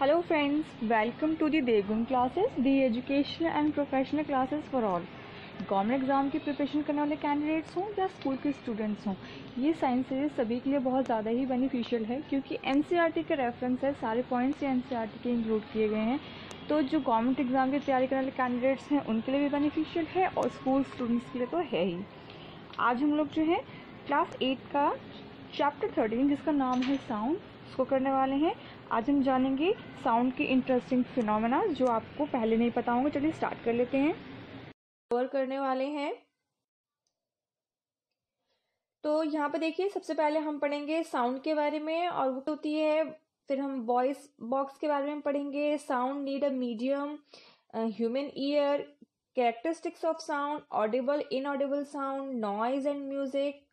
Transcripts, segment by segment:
hello friends welcome to the Degum classes the educational and professional classes for all government exam की preparation करने वाले candidates हों या school के students हों ये साइंस सीरीज सभी के लिए बहुत ज़्यादा ही बेनिफिशियल है क्योंकि एन e के रेफरेंस है सारे पॉइंट्स एन सी के इंक्लूड किए गए हैं तो जो गवर्नमेंट एग्ज़ाम की तैयारी करने वाले कैंडिडेट्स हैं उनके लिए भी बेनिफिशियल है और स्कूल स्टूडेंट्स के लिए तो है ही आज हम लोग जो है क्लास एट का चैप्टर थर्टीन जिसका नाम है साउंड उसको करने वाले हैं आज हम जानेंगे साउंड के इंटरेस्टिंग फिनोमेना जो आपको पहले नहीं पता होंगे चलिए स्टार्ट कर लेते हैं कवर करने वाले हैं तो यहाँ पर देखिए सबसे पहले हम पढ़ेंगे साउंड के बारे में और वो होती है फिर हम वॉइस बॉक्स के बारे में पढ़ेंगे sound need a medium human ear characteristics of sound audible inaudible sound noise and music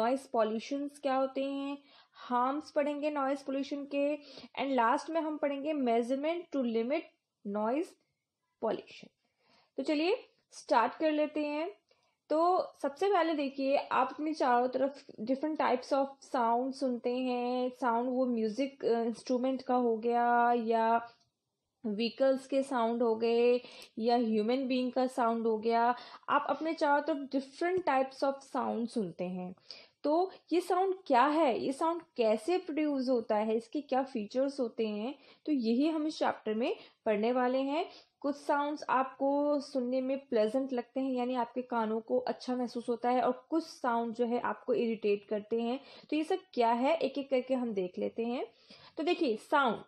noise pollution क्या होते हैं हार्म्स पढ़ेंगे नॉइज पोल्यूशन के एंड लास्ट में हम पढ़ेंगे measurement to limit noise pollution तो चलिए स्टार्ट कर लेते हैं तो सबसे पहले देखिए आप अपने चारों तरफ डिफरेंट टाइप्स ऑफ साउंड सुनते हैं साउंड वो म्यूज़िक इंस्ट्रूमेंट का हो गया या व्हीकल्स के साउंड हो गए या ह्यूमन बीइंग का साउंड हो गया आप अपने चारों तरफ डिफरेंट टाइप्स ऑफ साउंड सुनते हैं तो ये साउंड क्या है ये साउंड कैसे प्रोड्यूस होता है इसके क्या फीचर्स होते हैं तो यही हम इस चैप्टर में पढ़ने वाले हैं कुछ साउंड्स आपको सुनने में प्लेजेंट लगते हैं यानी आपके कानों को अच्छा महसूस होता है और कुछ साउंड जो है आपको इरिटेट करते हैं तो ये सब क्या है एक एक करके हम देख लेते हैं तो देखिए sound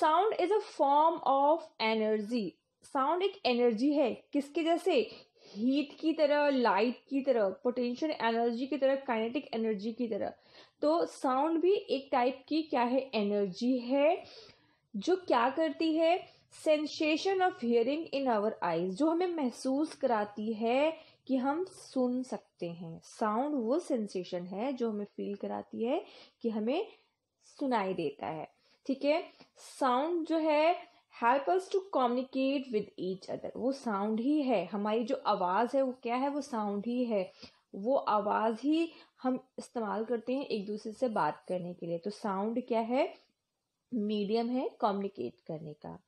sound is a form of energy sound एक एनर्जी है किसके जैसे हीट की तरह लाइट की तरह पोटेंशियल एनर्जी की तरह काइनेटिक एनर्जी की तरह तो साउंड भी एक टाइप की क्या है एनर्जी है जो क्या करती है sensation of hearing in our eyes जो हमें महसूस कराती है कि हम सुन सकते हैं साउंड वो सेंसेशन है जो हमें फील कराती है कि हमें सुनाई देता है ठीक है साउंड जो है help us to communicate with each other वो साउंड ही है हमारी जो आवाज़ है वो क्या है वो साउंड ही है वो आवाज़ ही हम इस्तेमाल करते हैं एक दूसरे से बात करने के लिए तो साउंड क्या है मीडियम है कम्युनिकेट करने का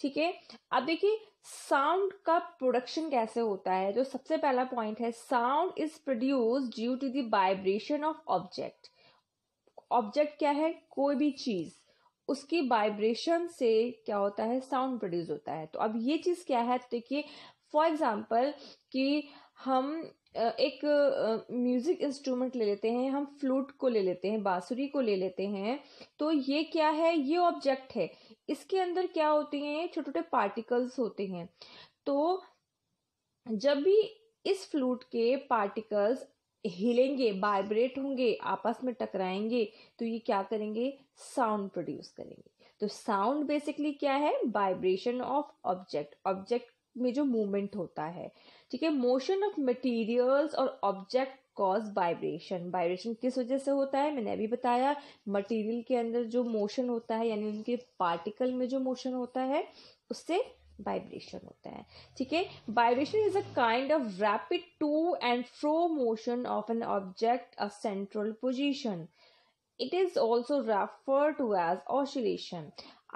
ठीक है अब देखिए साउंड का प्रोडक्शन कैसे होता है जो सबसे पहला पॉइंट है sound is produce due to the vibration of object object क्या है कोई भी चीज़ उसकी वाइब्रेशन से क्या होता है साउंड प्रोड्यूस होता है तो अब ये चीज़ क्या है तो देखिए फॉर एग्जाम्पल कि हम एक म्यूजिक इंस्ट्रूमेंट ले लेते हैं हम फ्लूट को ले लेते हैं बांसुरी को ले लेते हैं तो ये क्या है ये ऑब्जेक्ट है इसके अंदर क्या होते हैं छोटे छोटे पार्टिकल्स होते हैं तो जब भी इस फ्लूट के पार्टिकल्स हिलेंगे वाइब्रेट होंगे आपस में टकराएंगे तो ये क्या करेंगे साउंड प्रोड्यूस करेंगे तो साउंड बेसिकली क्या है वाइब्रेशन ऑफ ऑब्जेक्ट ऑब्जेक्ट में जो मूवमेंट होता है ठीक है मोशन ऑफ मटेरियल्स और ऑब्जेक्ट कॉज वाइब्रेशन वाइब्रेशन किस वजह से होता है मैंने अभी बताया मटेरियल के अंदर जो मोशन होता है यानी उनके पार्टिकल में जो मोशन होता है उससे वाइब्रेशन होता है ठीक है vibration is a kind of rapid to and fro motion of an object a central position it is also refer to as oscillation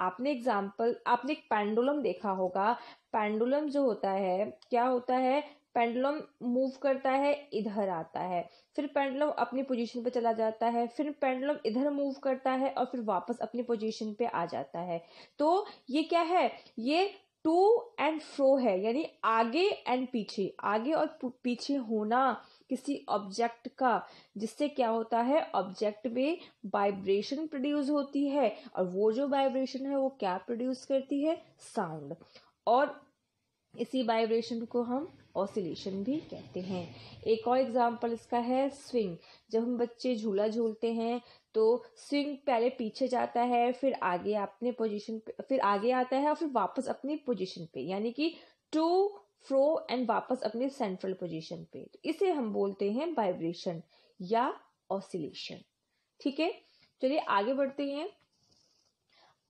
आपने एग्जाम्पल आपने एक पेंडुलम देखा होगा पेंडुलम जो होता है क्या होता है पेंडुलम मूव करता है इधर आता है फिर पेंडुलम अपनी पोजीशन पे चला जाता है फिर पेंडुलम इधर मूव करता है और फिर वापस अपनी पोजीशन पे आ जाता है तो ये क्या है ये टू एंड फ्रो है यानी आगे एंड पीछे आगे और पीछे होना किसी ऑब्जेक्ट का जिससे क्या होता है ऑब्जेक्ट में वाइब्रेशन प्रोड्यूस होती है और वो जो वाइब्रेशन है वो क्या प्रोड्यूस करती है साउंड और इसी वाइब्रेशन को हम ऑसिलेशन भी कहते हैं एक और एग्जांपल इसका है स्विंग जब हम बच्चे झूला झूलते हैं तो स्विंग पहले पीछे जाता है फिर आगे अपने पोजीशन पे फिर आगे आता है और फिर वापस अपनी पोजीशन पे यानी कि टू फ्रो एंड वापस अपने सेंट्रल पोजीशन पे तो इसे हम बोलते हैं वाइब्रेशन या ऑसिलेशन ठीक है चलिए आगे बढ़ते हैं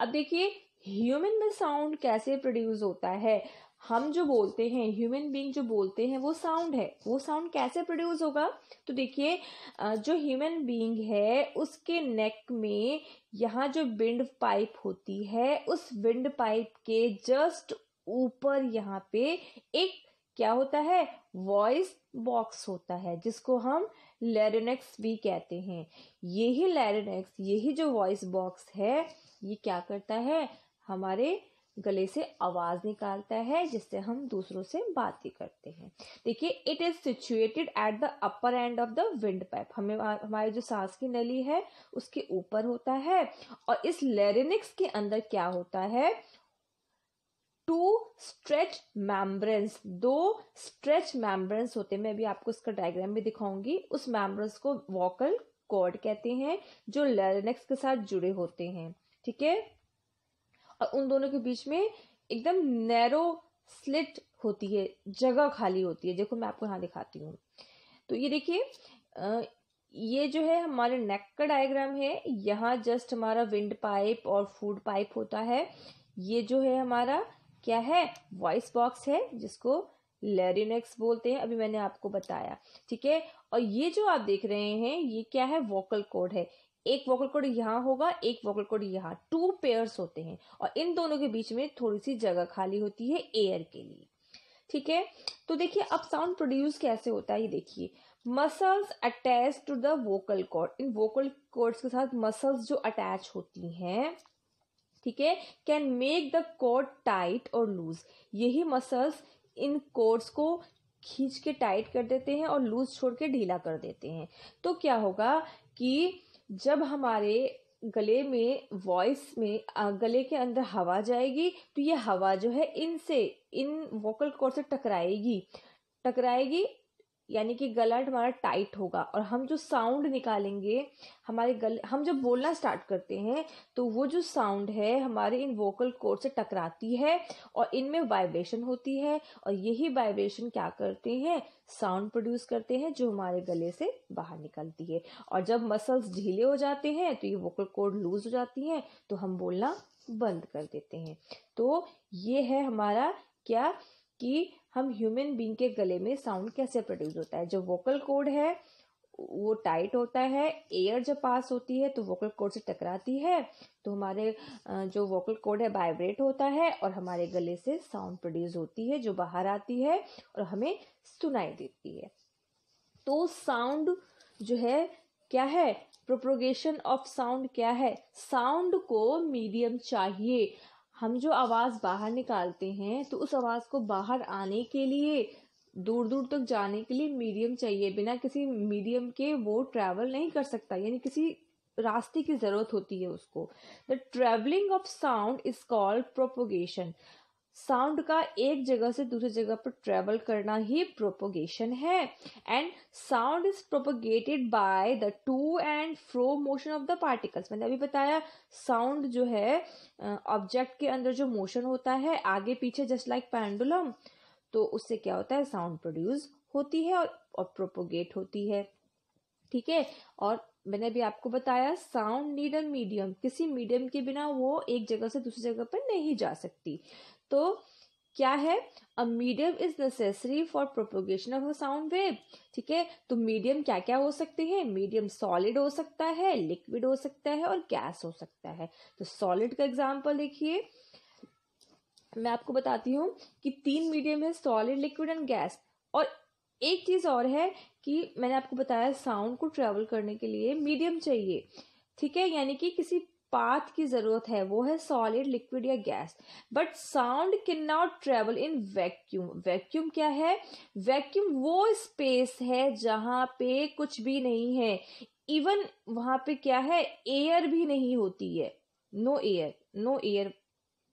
अब देखिए ह्यूमन में साउंड कैसे प्रोड्यूस होता है हम जो बोलते हैं ह्यूमन बींग जो बोलते हैं वो साउंड है वो साउंड कैसे प्रोड्यूस होगा तो देखिए जो ह्यूमन बींग है उसके नेक में यहाँ जो विंड पाइप होती है उस विंड पाइप के जस्ट ऊपर यहाँ पे एक क्या होता है वॉइस बॉक्स होता है जिसको हम लेरिनेक्स भी कहते हैं यही लेरिनेक्स यही जो वॉइस बॉक्स है ये क्या करता है हमारे गले से आवाज निकालता है जिससे हम दूसरों से बात ही करते हैं देखिए it is situated at the upper end of the windpipe हमें हमारी जो सांस की नली है उसके ऊपर होता है और इस लेरिनिक्स के अंदर क्या होता है टू स्ट्रेच मैम्ब्रेंस दो स्ट्रेच मैम्ब्रेंस होते मैं अभी आपको इसका डायग्राम भी दिखाऊंगी उस मैम्ब्रेंस को वोकल कॉर्ड कहते हैं जो लेरिनेक्स के साथ जुड़े होते हैं ठीक है और उन दोनों के बीच में एकदम नैरो स्लिट होती है जगह खाली होती है देखो मैं आपको यहाँ दिखाती हूँ तो ये देखिए ये जो है हमारे नेक का डायग्राम है यहाँ जस्ट हमारा विंड पाइप और फूड पाइप होता है ये जो है हमारा क्या है वॉइस बॉक्स है जिसको लेरिनेक्स बोलते हैं अभी मैंने आपको बताया ठीक है और ये जो आप देख रहे हैं ये क्या है वोकल कोड है एक वोकल कोड यहाँ होगा एक वोकल कोड यहाँ टू पेयर्स होते हैं और इन दोनों के बीच में थोड़ी सी जगह खाली होती है एयर के लिए ठीक है तो देखिए अब साउंड प्रोड्यूस कैसे होता है ये देखिए muscles attach to the vocal cord इन वोकल कोड्स के साथ मसल्स जो अटैच होती हैं ठीक है can make the cord tight और लूज यही मसल्स इन कोर्ड्स को खींच के टाइट कर देते हैं और लूज छोड़ के ढीला कर देते हैं तो क्या होगा कि जब हमारे गले में वॉइस में गले के अंदर हवा जाएगी तो ये हवा जो है इनसे इन वोकल कॉर्ड से टकराएगी टकराएगी यानी कि गला हमारा टाइट होगा और हम जो साउंड निकालेंगे हमारे गल हम जब बोलना स्टार्ट करते हैं तो वो जो साउंड है हमारे इन वोकल कोड से टकराती है और इनमें वाइब्रेशन होती है और यही वाइब्रेशन क्या करते हैं साउंड प्रोड्यूस करते हैं जो हमारे गले से बाहर निकलती है और जब मसल्स ढीले हो जाते हैं तो ये वोकल कोड लूज हो जाती हैं तो हम बोलना बंद कर देते हैं तो ये है हमारा क्या कि हम ह्यूमन बींग के गले में साउंड कैसे प्रोड्यूस होता है जो वोकल कोड है वो टाइट होता है एयर जब पास होती है तो वोकल कोड से टकराती है तो हमारे जो वोकल कोड है वाइब्रेट होता है और हमारे गले से साउंड प्रोड्यूस होती है जो बाहर आती है और हमें सुनाई देती है तो साउंड जो है क्या है प्रोप्रोगेशन ऑफ साउंड क्या है साउंड को मीडियम चाहिए हम जो आवाज़ बाहर निकालते हैं तो उस आवाज़ को बाहर आने के लिए दूर दूर तक जाने के लिए मीडियम चाहिए बिना किसी मीडियम के वो ट्रैवल नहीं कर सकता यानी किसी रास्ते की ज़रूरत होती है उसको the travelling of sound is called propagation sound का एक जगह से दूसरी जगह पर ट्रेवल करना ही प्रोपोगेशन है and sound is propagated by the to and fro motion of the particles मैंने अभी बताया साउंड जो है ऑब्जेक्ट के अंदर जो मोशन होता है आगे पीछे जस्ट लाइक पैंडुलम तो उससे क्या होता है साउंड प्रोड्यूस होती है और, और प्रोपोगेट होती है ठीक है और मैंने अभी आपको बताया साउंड नीड अ मीडियम किसी मीडियम के बिना वो एक जगह से दूसरी जगह पर नहीं जा सकती तो क्या है a medium is necessary for propagation of a sound wave ठीक है तो मीडियम क्या क्या हो सकते हैं मीडियम सॉलिड हो सकता है लिक्विड हो सकता है और गैस हो सकता है तो सॉलिड का एग्जाम्पल देखिए मैं आपको बताती हूँ कि तीन मीडियम है सॉलिड लिक्विड एंड गैस और एक चीज़ और है कि मैंने आपको बताया साउंड को ट्रेवल करने के लिए मीडियम चाहिए ठीक है यानी कि किसी पाथ की ज़रूरत है वो है सॉलिड लिक्विड या gas but sound can not travel in vacuum vacuum क्या है वैक्यूम वो स्पेस है जहां पे कुछ भी नहीं है इवन वहां पे क्या है एयर भी नहीं होती है नो एयर नो एयर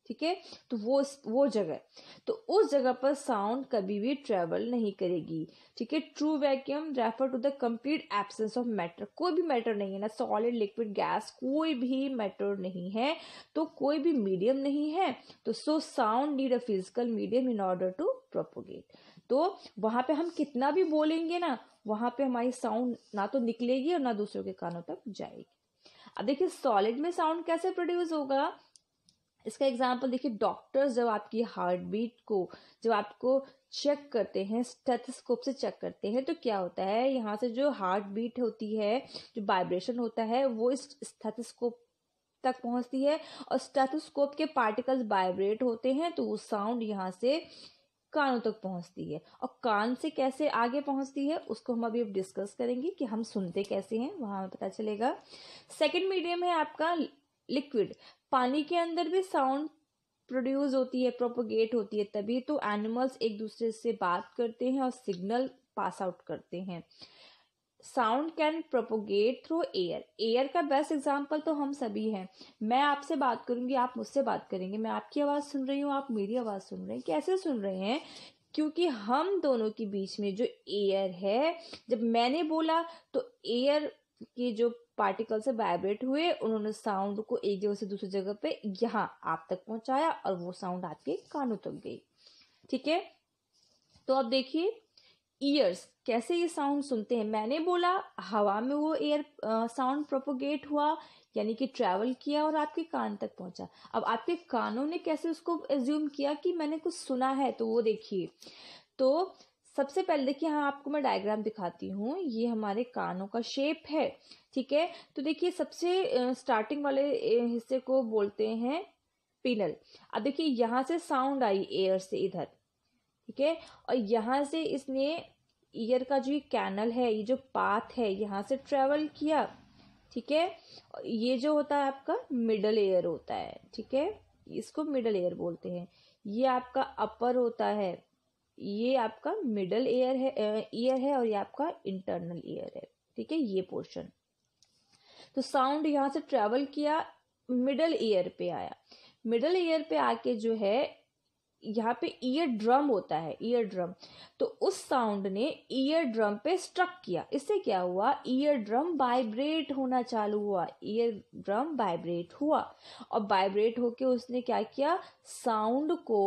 ठीक है तो वो वो जगह तो उस जगह पर साउंड कभी भी ट्रेवल नहीं करेगी ठीक है true vacuum refer to the complete absence of matter कोई भी मैटर नहीं है ना सॉलिड लिक्विड गैस कोई भी मैटर नहीं है तो कोई भी मीडियम नहीं है तो so sound need a physical medium in order to propagate तो वहां पे हम कितना भी बोलेंगे ना वहां पे हमारी साउंड ना तो निकलेगी और ना दूसरों के कानों तक जाएगी अब देखिए सॉलिड में साउंड कैसे प्रोड्यूस होगा इसका एग्जाम्पल देखिए डॉक्टर्स जब आपकी हार्ट बीट को जब आपको चेक करते हैं स्टेथोस्कोप से चेक करते हैं तो क्या होता है यहाँ से जो हार्ट बीट होती है जो वाइब्रेशन होता है वो इस स्टेथोस्कोप तक पहुंचती है और स्टेथोस्कोप के पार्टिकल्स वाइब्रेट होते हैं तो वो साउंड यहाँ से कानों तक पहुंचती है और कान से कैसे आगे पहुंचती है उसको हम अभी अब डिस्कस करेंगे कि हम सुनते कैसे हैं वहाँ पता चलेगा सेकेंड मीडियम है आपका लिक्विड पानी के अंदर भी साउंड प्रोड्यूस होती है प्रोपोगेट होती है तभी तो एनिमल्स एक दूसरे से बात करते हैं और सिग्नल पास आउट करते हैं sound can propagate through air air का बेस्ट एग्जाम्पल तो हम सभी हैं मैं आपसे बात करूंगी आप मुझसे बात करेंगे मैं आपकी आवाज़ सुन रही हूँ आप मेरी आवाज़ सुन रहे हैं कैसे सुन रहे हैं क्योंकि हम दोनों के बीच में जो एयर है जब मैंने बोला तो एयर की जो पार्टिकल से वाइब्रेट हुए उन्होंने साउंड को एक जगह से दूसरी जगह पे यहाँ आप तक पहुँचाया और वो साउंड आपके कानों तक गई ठीक है तो अब देखिए ईयर्स कैसे ये साउंड सुनते हैं मैंने बोला हवा में वो एयर साउंड प्रोपोगेट हुआ यानी कि ट्रैवल किया और आपके कान तक पहुंचा अब आपके कानों ने कैसे उसको एज्यूम किया कि मैंने कुछ सुना है तो वो देखिए तो सबसे पहले देखिए हाँ आपको मैं डायग्राम दिखाती हूँ ये हमारे कानों का शेप है ठीक है तो देखिए सबसे स्टार्टिंग वाले हिस्से को बोलते हैं पिनल अब देखिए यहाँ से साउंड आई एयर से इधर ठीक है और यहाँ से इसने ईयर का जो ये कैनल है ये जो पाथ है यहाँ से ट्रेवल किया ठीक है ये जो होता है आपका मिडल एयर होता है ठीक है इसको मिडल एयर बोलते हैं ये आपका अपर होता है ये आपका मिडल ईयर है ईयर है और ये आपका इंटरनल ईयर है ठीक है ये पोर्शन तो साउंड यहाँ से ट्रेवल किया मिडल ईयर पे आया मिडल ईयर पे आके जो है यहाँ पे ईयर ड्रम होता है ईयर ड्रम तो उस साउंड ने ईयर ड्रम पे स्ट्रक किया इससे क्या हुआ ईयर ड्रम वाइब्रेट होना चालू हुआ ईयर ड्रम वाइब्रेट हुआ और वाइब्रेट होके उसने क्या किया साउंड को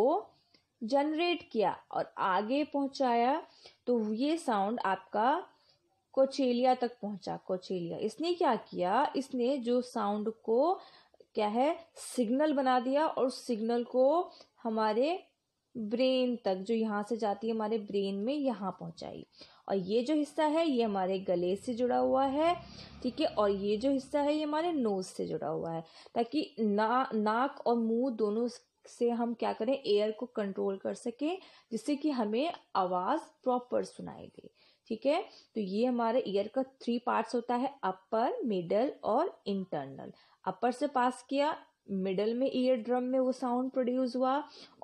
जनरेट किया और आगे पहुंचाया तो ये साउंड आपका कोचेलिया तक पहुंचा कोचेलिया इसने क्या किया इसने जो साउंड को क्या है सिग्नल बना दिया और उस सिग्नल को हमारे ब्रेन तक जो यहाँ से जाती है हमारे ब्रेन में यहाँ पहुँचाई और ये जो हिस्सा है ये हमारे गले से जुड़ा हुआ है ठीक है और ये जो हिस्सा है ये हमारे नोज से जुड़ा हुआ है ताकि ना नाक और मुंह दोनों से हम क्या करें एयर को कंट्रोल कर सके जिससे कि हमें आवाज़ प्रॉपर सुनाई दे ठीक है तो ये हमारे ईयर का थ्री पार्ट्स होता है अपर मिडल और इंटरनल अपर से पास किया मिडल में ईयर ड्रम में वो साउंड प्रोड्यूस हुआ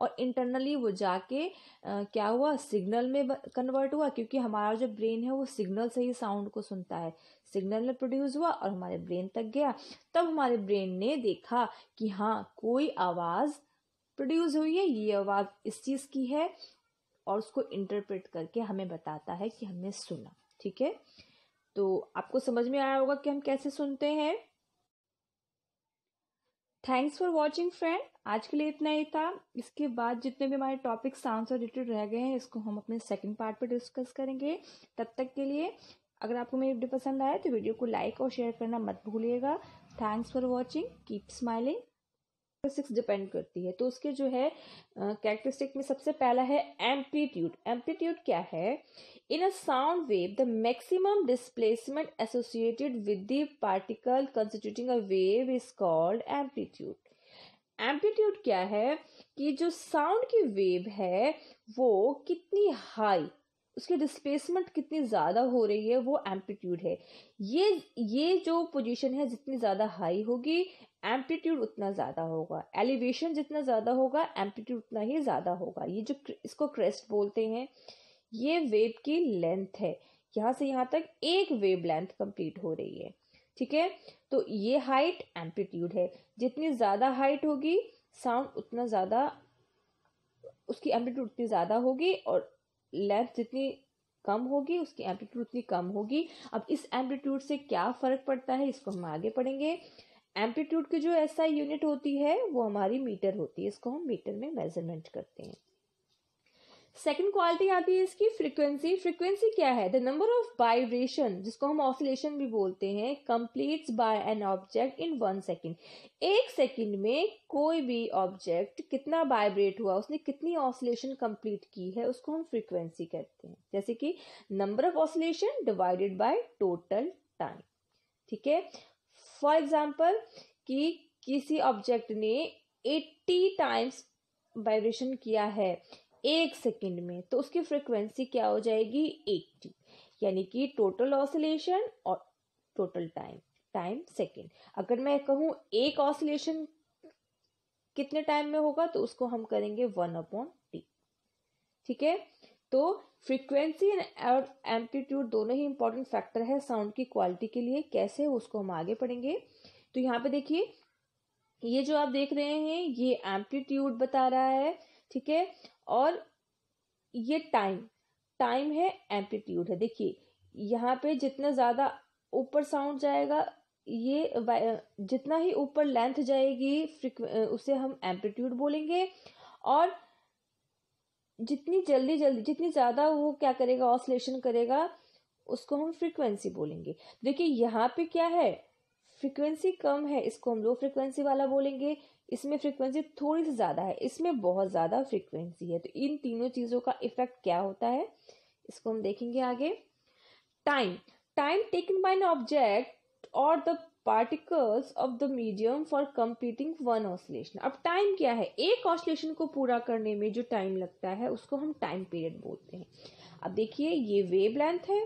और इंटरनली वो जाके आ, क्या हुआ सिग्नल में कन्वर्ट हुआ क्योंकि हमारा जो ब्रेन है वो सिग्नल से ही साउंड को सुनता है सिग्नल में प्रोड्यूस हुआ और हमारे ब्रेन तक गया तब हमारे ब्रेन ने देखा कि हाँ कोई आवाज़ प्रोड्यूस हुई है ये आवाज़ इस चीज़ की है और उसको इंटरप्रेट करके हमें बताता है कि हमने सुना ठीक है तो आपको समझ में आया होगा कि हम कैसे सुनते हैं थैंक्स फॉर वॉचिंग फ्रेंड आज के लिए इतना ही था इसके बाद जितने भी हमारे टॉपिक साउंड से रिलेटेड रह गए हैं इसको हम अपने सेकंड पार्ट पर डिस्कस करेंगे तब तक के लिए अगर आपको मेरी वीडियो पसंद आए तो वीडियो को लाइक और शेयर करना मत भूलिएगा thanks for watching keep smiling characteristics depend करती है तो उसके जो है कैरेक्टरिस्टिक uh, में सबसे पहला है एम्पलीट्यूड एम्पलीट्यूड क्या है in a sound wave the maximum displacement associated with the particle constituting a wave is called amplitude amplitude क्या है कि जो साउंड की वेव है वो कितनी हाई उसकी डिस्प्लेसमेंट कितनी ज़्यादा हो रही है वो एम्पीट्यूड है ये ये जो पोजीशन है जितनी ज़्यादा हाई होगी एम्पीट्यूड उतना ज़्यादा होगा एलिवेशन जितना ज़्यादा होगा एम्पीट्यूड उतना ही ज़्यादा होगा ये जो इसको क्रेस्ट बोलते हैं ये वेव की लेंथ है यहाँ से यहाँ तक एक वेव लेंथ कंप्लीट हो रही है ठीक है तो ये हाइट एम्पीट्यूड है जितनी ज़्यादा हाइट होगी साउंड उतना ज़्यादा उसकी एम्पीट्यूड उतनी ज़्यादा होगी और लेंथ जितनी कम होगी उसकी एम्पलीट्यूड उतनी कम होगी अब इस एम्पलीट्यूड से क्या फ़र्क पड़ता है इसको हम आगे पढ़ेंगे एम्पलीट्यूड की जो ऐसा यूनिट होती है वो हमारी मीटर होती है इसको हम मीटर में मेजरमेंट करते हैं सेकेंड क्वालिटी आती है इसकी फ्रिक्वेंसी फ्रिक्वेंसी क्या है द नंबर ऑफ वाइब्रेशन जिसको हम ऑसिलेशन भी बोलते हैं complete by an object in one second एक सेकेंड में कोई भी ऑब्जेक्ट कितना वाइब्रेट हुआ उसने कितनी ऑसिलेशन कम्प्लीट की है उसको हम फ्रिक्वेंसी कहते हैं जैसे कि number of oscillation divided by total time ठीक है फॉर एग्जाम्पल कि किसी ऑब्जेक्ट ने 80 टाइम्स वाइब्रेशन किया है एक सेकेंड में तो उसकी फ्रिक्वेंसी क्या हो जाएगी एक टी यानी कि टोटल ऑसिलेशन और टोटल टाइम टाइम सेकेंड अगर मैं कहूँ एक ऑसिलेशन कितने टाइम में होगा तो उसको हम करेंगे वन अपॉन टी ठीक है तो फ्रीक्वेंसी और एम्पलीट्यूड दोनों ही इंपॉर्टेंट फैक्टर है साउंड की क्वालिटी के लिए कैसे उसको हम आगे पढ़ेंगे तो यहाँ पे देखिए ये जो आप देख रहे हैं ये एम्पलीट्यूड बता रहा है ठीक है और ये टाइम टाइम है एम्पलीट्यूड है देखिए यहाँ पे जितना ज़्यादा ऊपर साउंड जाएगा ये जितना ही ऊपर लेंथ जाएगी उसे हम एम्पलीट्यूड बोलेंगे और जितनी जल्दी जल्दी जितनी ज़्यादा वो क्या करेगा ऑसलेशन करेगा उसको हम फ्रिक्वेंसी बोलेंगे देखिए यहाँ पे क्या है फ्रिक्वेंसी कम है इसको हम लो फ्रिक्वेंसी वाला बोलेंगे इसमें फ्रीक्वेंसी थोड़ी सी ज़्यादा है इसमें बहुत ज़्यादा फ्रीक्वेंसी है तो इन तीनों चीज़ों का इफेक्ट क्या होता है इसको हम देखेंगे आगे time time taken by an object और the particles of the medium for completing one oscillation अब टाइम क्या है एक ऑसलेशन को पूरा करने में जो टाइम लगता है उसको हम टाइम पीरियड बोलते हैं अब देखिए ये वेव लेंथ है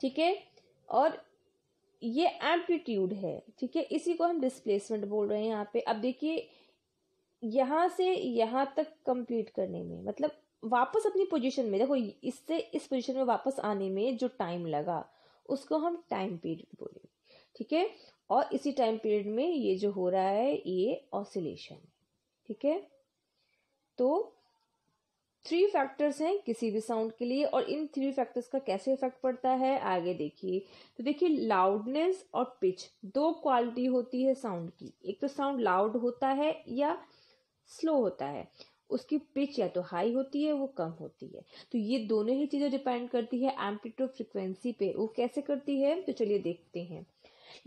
ठीक है और ये एम्पलीट्यूड है ठीक है इसी को हम डिस्प्लेसमेंट बोल रहे हैं यहाँ पे अब देखिए यहाँ से यहाँ तक कंप्लीट करने में मतलब वापस अपनी पोजीशन में देखो इससे इस पोजीशन में वापस आने में जो टाइम लगा उसको हम टाइम पीरियड बोलेंगे ठीक है और इसी टाइम पीरियड में ये जो हो रहा है ये ऑसिलेशन ठीक है तो थ्री फैक्टर्स हैं किसी भी साउंड के लिए और इन थ्री फैक्टर्स का कैसे इफेक्ट पड़ता है आगे देखिए तो देखिए लाउडनेस और पिच दो क्वालिटी होती है साउंड की एक तो साउंड लाउड होता है या स्लो होता है उसकी पिच या तो हाई होती है वो कम होती है तो ये दोनों ही चीज़ें डिपेंड करती है एम्पलीट्यूड फ्रिक्वेंसी पे वो कैसे करती है तो चलिए देखते हैं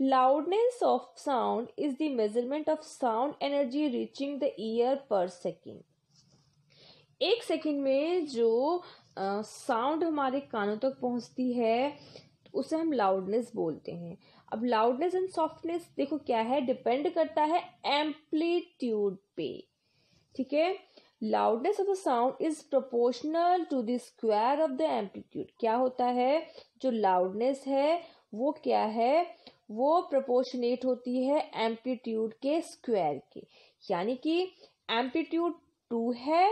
loudness of sound is the measurement of sound energy reaching the ear per second एक सेकंड में जो साउंड हमारे कानों तक पहुंचती है उसे हम लाउडनेस बोलते हैं अब लाउडनेस एंड सॉफ्टनेस देखो क्या है डिपेंड करता है एम्पलीट्यूड पे ठीक है loudness of the sound is proportional to the square of the amplitude क्या होता है जो लाउडनेस है वो क्या है वो प्रोपोर्शनेट होती है एम्पलीट्यूड के स्क्वायर के यानी कि एम्पलीट्यूड टू है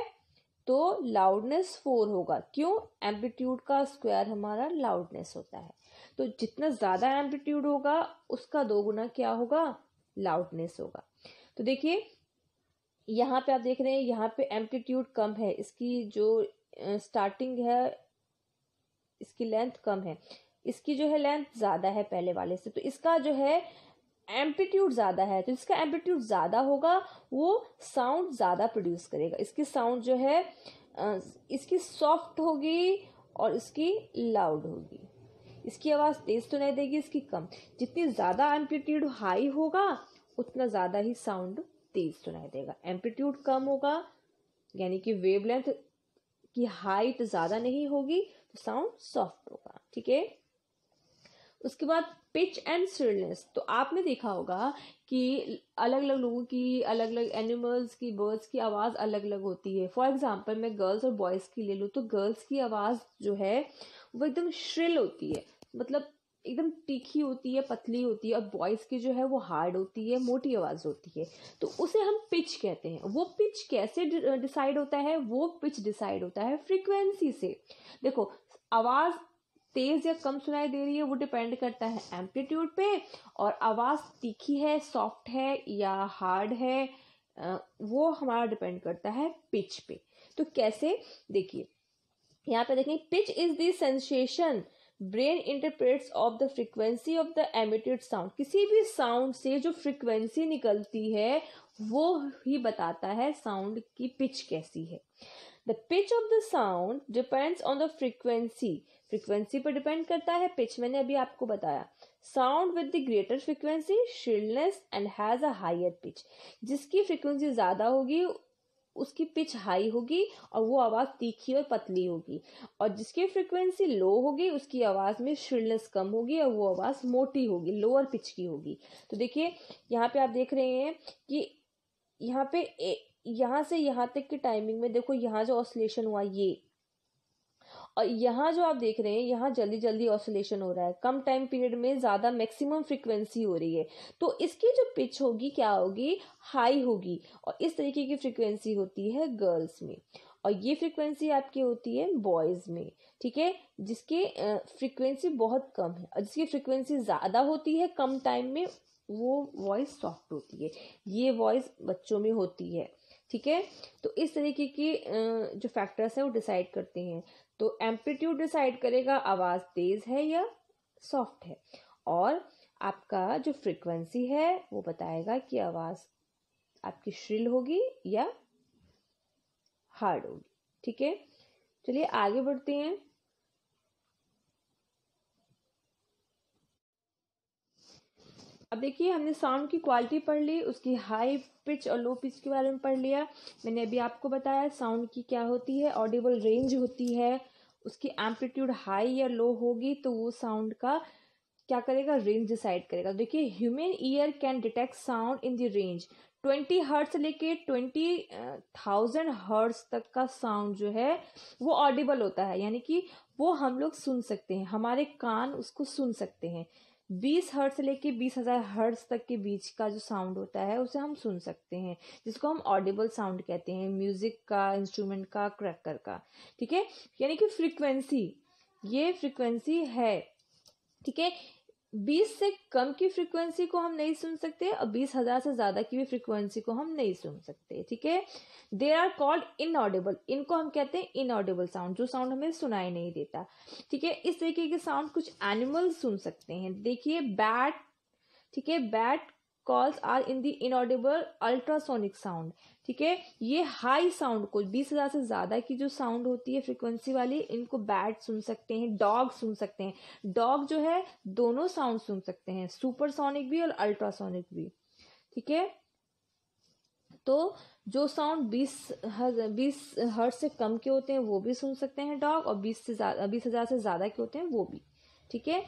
तो लाउडनेस फोर होगा क्यों एम्पलीट्यूड का स्क्वायर हमारा लाउडनेस होता है तो जितना ज़्यादा एम्पलीट्यूड होगा उसका दो गुना क्या होगा लाउडनेस होगा तो देखिए यहाँ पे आप देख रहे हैं यहाँ पे एम्पलीट्यूड कम है इसकी जो स्टार्टिंग है इसकी लेंथ कम है इसकी जो है लेंथ ज़्यादा है पहले वाले से तो इसका जो है एम्पीट्यूड ज़्यादा है तो जिसका एम्पीट्यूड ज़्यादा होगा वो साउंड ज़्यादा प्रोड्यूस करेगा इसकी साउंड जो है इसकी सॉफ्ट होगी और इसकी लाउड होगी इसकी आवाज़ तेज़ तो नहीं देगी इसकी कम जितनी ज़्यादा एम्पीट्यूड हाई होगा उतना ज़्यादा ही साउंड तेज़ सुनाई देगा एम्पीट्यूड कम होगा यानी कि वेवलेंथ की हाइट ज़्यादा नहीं होगी तो साउंड सॉफ्ट होगा ठीक है उसके बाद पिच एंड स्टिलनेस तो आपने देखा होगा कि अलग अलग लोगों की अलग अलग एनिमल्स की बर्ड्स की आवाज़ अलग अलग होती है फॉर एग्जाम्पल मैं गर्ल्स और बॉयज़ की ले लूँ तो गर्ल्स की आवाज़ जो है वो एकदम श्रिल होती है मतलब एकदम तीखी होती है पतली होती है और बॉयज़ की जो है वो हार्ड होती है मोटी आवाज़ होती है तो उसे हम पिच कहते हैं वो पिच कैसे डिसाइड होता है वो पिच डिसाइड होता है फ्रिक्वेंसी से देखो आवाज़ तेज या कम सुनाई दे रही है वो डिपेंड करता है एम्पलीट्यूड पे और आवाज़ तीखी है सॉफ्ट है या हार्ड है वो हमारा डिपेंड करता है पिच पे तो कैसे देखिए यहाँ पे देखें पिच इज देंसेशन sensation brain interprets of the frequency of the emitted sound किसी भी साउंड से जो फ्रिक्वेंसी निकलती है वो ही बताता है साउंड की पिच कैसी है the pitch of the sound depends on the frequency frequency पर डिपेंड करता है पिच मैंने अभी आपको बताया sound with the greater frequency shrillness and has a higher pitch जिसकी फ्रीक्वेंसी ज़्यादा होगी उसकी पिच हाई होगी और वो आवाज़ तीखी और पतली होगी और जिसकी फ्रिक्वेंसी लो होगी उसकी आवाज़ में श्रिलनेस कम होगी और वो आवाज़ मोटी होगी लोअर पिच की होगी तो देखिए यहाँ पे आप देख रहे हैं कि यहाँ पे यहाँ से यहाँ तक की टाइमिंग में देखो यहाँ जो ऑसलेशन हुआ ये और यहाँ जो आप देख रहे हैं यहाँ जल्दी जल्दी ऑसोलेशन हो रहा है कम टाइम पीरियड में ज़्यादा मैक्सिमम फ्रिक्वेंसी हो रही है तो इसकी जो पिच होगी क्या होगी हाई होगी और इस तरीके की फ्रिक्वेंसी होती है गर्ल्स में और ये फ्रिक्वेंसी आपकी होती है बॉयज़ में ठीक है जिसकी फ्रिक्वेंसी बहुत कम है और जिसकी फ्रिक्वेंसी ज़्यादा होती है कम टाइम में वो वॉइस सॉफ्ट होती है ये वॉइस बच्चों में होती है ठीक है तो इस तरीके की जो फैक्टर्स है वो डिसाइड करते हैं तो एम्पलीट्यूड डिसाइड करेगा आवाज़ तेज़ है या सॉफ्ट है और आपका जो फ्रिक्वेंसी है वो बताएगा कि आवाज़ आपकी श्रिल होगी या हार्ड होगी ठीक है चलिए आगे बढ़ते हैं अब देखिए हमने साउंड की क्वालिटी पढ़ ली उसकी हाई पिच और लो पिच के बारे में पढ़ लिया मैंने अभी आपको बताया साउंड की क्या होती है ऑडिबल रेंज होती है उसकी एम्पलीट्यूड हाई या लो होगी तो वो साउंड का क्या करेगा रेंज डिसाइड करेगा देखिए human ear can detect sound in the range twenty hertz से लेके ट्वेंटी थाउजेंड हर्ट्स तक का साउंड जो है वो ऑडिबल होता है यानी कि वो हम लोग सुन सकते हैं हमारे कान उसको सुन सकते हैं बीस हर्ट से लेके बीस हज़ार हर्ट्स तक के बीच का जो साउंड होता है उसे हम सुन सकते हैं जिसको हम ऑडिबल साउंड कहते हैं म्यूज़िक का इंस्ट्रूमेंट का क्रैकर का ठीक है यानी कि फ्रीक्वेंसी ये फ्रीक्वेंसी है ठीक है बीस से कम की फ्रीक्वेंसी को हम नहीं सुन सकते और बीस हजार से ज्यादा की भी फ्रीक्वेंसी को हम नहीं सुन सकते ठीक है देर आर कॉल्ड इनऑडिबल इनको हम कहते हैं इनऑडिबल साउंड जो साउंड हमें सुनाई नहीं देता ठीक है इस तरीके के साउंड कुछ एनिमल सुन सकते हैं देखिए बैट ठीक है bat calls are in the inaudible ultrasonic sound ठीक है ये हाई साउंड को बीस हजार से ज्यादा की जो साउंड होती है फ्रिक्वेंसी वाली इनको बैट सुन सकते हैं डॉग सुन सकते हैं डॉग जो है दोनों साउंड सुन सकते हैं सुपरसोनिक भी और अल्ट्रासोनिक भी ठीक है तो जो साउंड बीस हजार बीस हर्ट से कम के होते हैं वो भी सुन सकते हैं डॉग और बीस से ज्यादा बीस हजार से ज्यादा के होते हैं वो भी ठीक है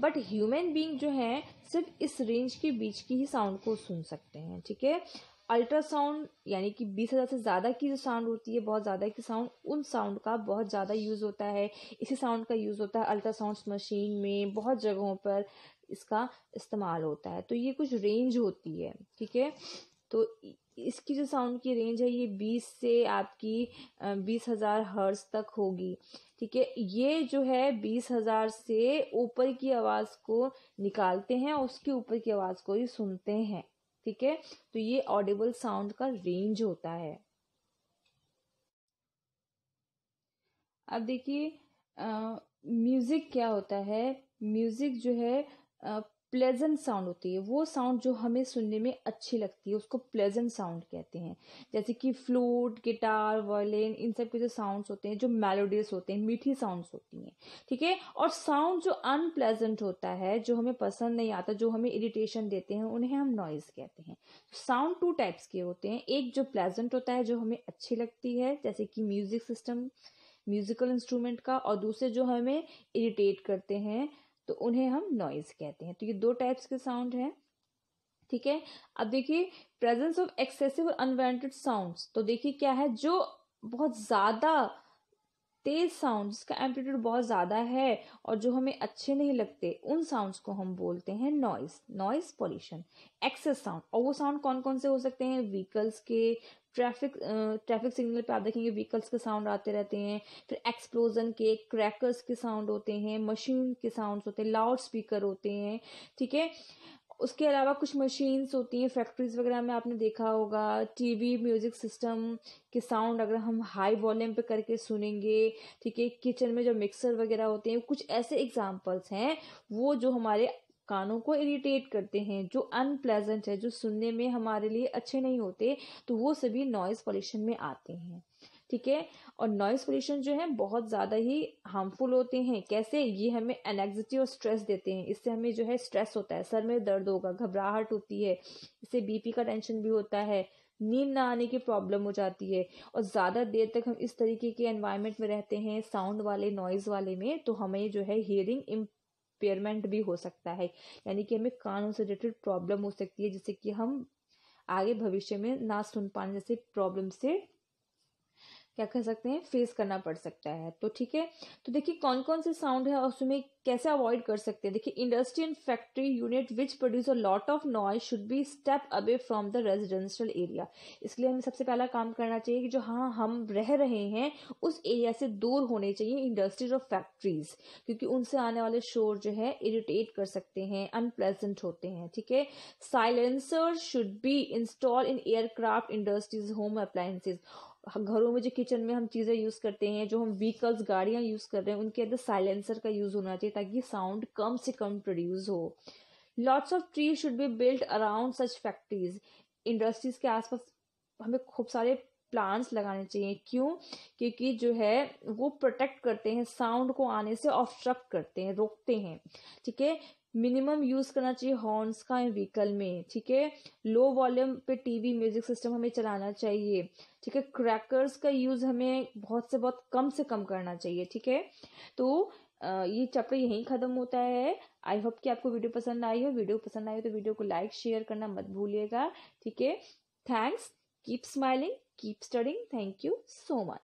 बट ह्यूमन बींग जो है सिर्फ इस रेंज के बीच की ही साउंड को सुन सकते हैं ठीक है अल्ट्रासाउंड यानी कि बीस हज़ार से ज़्यादा की जो साउंड होती है बहुत ज़्यादा की साउंड उन साउंड का बहुत ज़्यादा यूज़ होता है इसी साउंड का यूज़ होता है अल्ट्रासाउंड मशीन में बहुत जगहों पर इसका इस्तेमाल होता है तो ये कुछ रेंज होती है ठीक है तो इसकी जो साउंड की रेंज है ये बीस से आपकी बीस हज़ार हर्स तक होगी ठीक है ये जो है बीस हजार से ऊपर की आवाज को निकालते हैं उसके ऊपर की आवाज को ही सुनते हैं ठीक है तो ये ऑडिबल साउंड का रेंज होता है अब देखिए म्यूजिक क्या होता है म्यूजिक जो है प्लेजेंट साउंड होती है वो साउंड जो हमें सुनने में अच्छी लगती है उसको प्लेजेंट साउंड कहते हैं जैसे कि फ्लूट गिटार वायलिन इन सब के जो साउंड्स होते हैं जो मेलोडियस होते हैं मीठी साउंड्स होती हैं ठीक है और साउंड जो अनप्लेजेंट होता है जो हमें पसंद नहीं आता जो हमें इरिटेशन देते हैं उन्हें हम नॉइज कहते हैं साउंड टू टाइप्स के होते हैं एक जो प्लेजेंट होता है जो हमें अच्छी लगती है जैसे कि म्यूजिक सिस्टम म्यूजिकल इंस्ट्रूमेंट का और दूसरे जो हमें इरिटेट करते हैं तो उन्हें हम नॉइज कहते हैं तो ये दो टाइप्स के साउंड हैं ठीक है अब देखिए presence of excessive unwanted sounds तो देखिए क्या है जो बहुत ज्यादा तेज साउंड जिसका एम्पलीट्यूड बहुत ज़्यादा है और जो हमें अच्छे नहीं लगते उन साउंड्स को हम बोलते हैं noise noise pollution excess sound और वो साउंड कौन कौन से हो सकते हैं व्हीकल्स के ट्रैफिक ट्रैफिक सिग्नल पे आप देखेंगे व्हीकल्स के साउंड आते रहते हैं फिर एक्सप्लोजन के क्रैकर्स के साउंड होते हैं मशीन के साउंड्स होते हैं लाउड स्पीकर होते हैं ठीक है उसके अलावा कुछ मशीन्स होती हैं फैक्ट्रीज वगैरह में आपने देखा होगा टीवी म्यूज़िक सिस्टम के साउंड अगर हम हाई वॉल्यूम पे करके सुनेंगे ठीक है किचन में जो मिक्सर वगैरह होते हैं कुछ ऐसे एग्जांपल्स हैं वो जो हमारे कानों को इरिटेट करते हैं जो अनप्लेजेंट है जो सुनने में हमारे लिए अच्छे नहीं होते तो वो सभी नॉइज़ पॉल्यूशन में आते हैं ठीक है और नॉइस पोल्यूशन जो है बहुत ज़्यादा ही हार्मफुल होते हैं कैसे ये हमें एनेक्जिटी और स्ट्रेस देते हैं इससे हमें जो है स्ट्रेस होता है सर में दर्द होगा घबराहट होती है इससे बीपी का टेंशन भी होता है नींद ना आने की प्रॉब्लम हो जाती है और ज़्यादा देर तक हम इस तरीके के एनवायरमेंट में रहते हैं साउंड वाले नॉइज़ वाले में तो हमें जो है हियरिंग इम्पेयरमेंट भी हो सकता है यानी कि हमें कानों से रिलेटेड प्रॉब्लम हो सकती है जिससे कि हम आगे भविष्य में ना सुन पाने जैसे प्रॉब्लम से क्या कह सकते हैं फेस करना पड़ सकता है तो ठीक है तो देखिए कौन कौन से साउंड है और उसमें कैसे अवॉइड कर सकते हैं देखिए industry and factory unit which produce a lot of noise should be step away from the residential area इसलिए हमें सबसे पहला काम करना चाहिए कि जो हाँ हम रह रहे हैं उस एरिया से दूर होने चाहिए इंडस्ट्रीज और फैक्ट्रीज क्योंकि उनसे आने वाले शोर जो है इरिटेट कर सकते हैं अनप्लेजेंट होते हैं ठीक है silencer should be install in aircraft industries home appliances घरों में जो किचन में हम चीज़ें यूज़ करते हैं जो हम व्हीकल्स गाड़ियाँ यूज़ कर रहे हैं उनके अंदर साइलेंसर का यूज़ होना चाहिए ताकि साउंड कम से कम प्रोड्यूस हो lots of trees should be built around such factories industries के आसपास हमें खूब सारे प्लांट्स लगाने चाहिए क्यों क्योंकि जो है वो प्रोटेक्ट करते हैं साउंड को आने से ऑब्स्ट्रक्ट करते हैं रोकते हैं ठीक है मिनिमम यूज करना चाहिए हॉर्न्स का व्हीकल में ठीक है लो वॉल्यूम पे टीवी म्यूजिक सिस्टम हमें चलाना चाहिए ठीक है क्रैकर्स का यूज हमें बहुत से बहुत कम से कम करना चाहिए ठीक है तो ये चैप्टर यहीं खत्म होता है आई होप कि आपको वीडियो पसंद आई हो वीडियो पसंद आई हो तो वीडियो को लाइक शेयर करना मत भूलिएगा ठीक है thanks keep smiling keep studying thank you so much